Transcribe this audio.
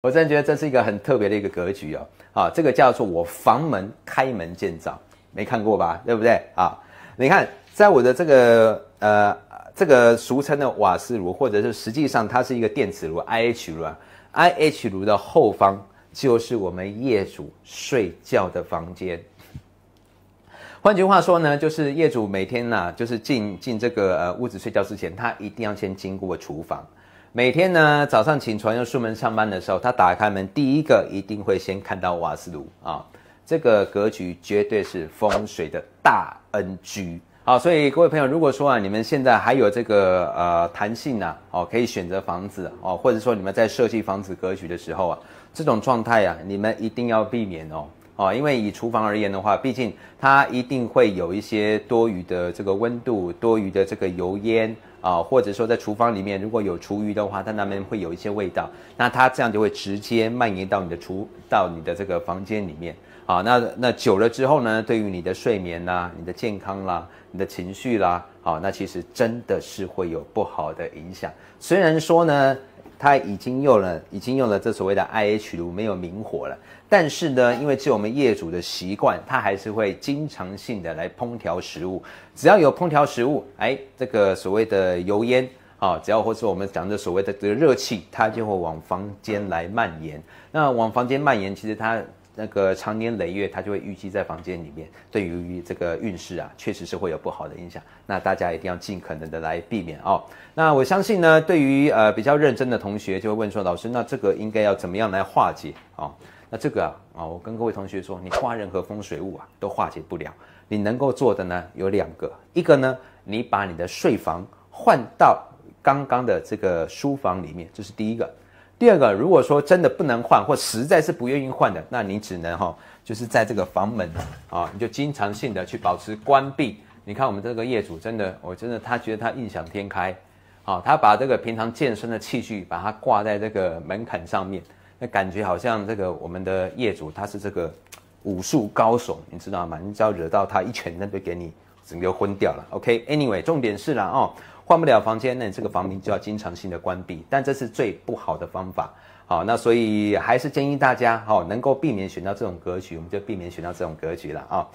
我真觉得这是一个很特别的一个格局哦，啊，这个叫做我房门开门见灶，没看过吧？对不对？啊，你看，在我的这个呃，这个俗称的瓦斯炉，或者是实际上它是一个电磁炉 （IH 炉）啊，IH 炉的后方就是我们业主睡觉的房间。换句话说呢，就是业主每天呢，就是进进这个呃屋子睡觉之前，他一定要先经过厨房。每天呢，早上起床要出门上班的时候，他打开门第一个一定会先看到瓦斯炉啊，这个格局绝对是风水的大 NG。好，所以各位朋友，如果说啊，你们现在还有这个呃弹性呢，哦，可以选择房子哦，或者说你们在设计房子格局的时候啊，这种状态啊，你们一定要避免哦哦，因为以厨房而言的话，毕竟它一定会有一些多余的这个温度，多余的这个油烟。啊，或者说在厨房里面，如果有厨余的话，它那边会有一些味道，那它这样就会直接蔓延到你的厨，到你的这个房间里面啊。那那久了之后呢，对于你的睡眠啦、你的健康啦、你的情绪啦，好，那其实真的是会有不好的影响。虽然说呢，他已经用了，已经用了这所谓的 IH 炉，没有明火了，但是呢，因为就我们业主的习惯，他还是会经常性的来烹调食物，只要有烹调食物，哎，这个所谓的。呃，油烟啊，只要或是我们讲的所谓的这个热气，它就会往房间来蔓延。那往房间蔓延，其实它那个长年累月，它就会淤积在房间里面。对于这个运势啊，确实是会有不好的影响。那大家一定要尽可能的来避免哦。那我相信呢，对于呃比较认真的同学，就会问说老师，那这个应该要怎么样来化解啊？那这个啊，啊，我跟各位同学说，你化任何风水物啊，都化解不了。你能够做的呢，有两个，一个呢，你把你的睡房。换到刚刚的这个书房里面，这是第一个。第二个，如果说真的不能换，或实在是不愿意换的，那你只能哈，就是在这个房门啊，你就经常性的去保持关闭。你看我们这个业主真的，我真的他觉得他异想天开啊，他把这个平常健身的器具把它挂在这个门槛上面，那感觉好像这个我们的业主他是这个武术高手，你知道吗？你只要惹到他一拳，那就给你整个昏掉了。OK，Anyway，重点是了哦。换不了房间，那这个房门就要经常性的关闭，但这是最不好的方法。好，那所以还是建议大家，好能够避免选到这种格局，我们就避免选到这种格局了啊。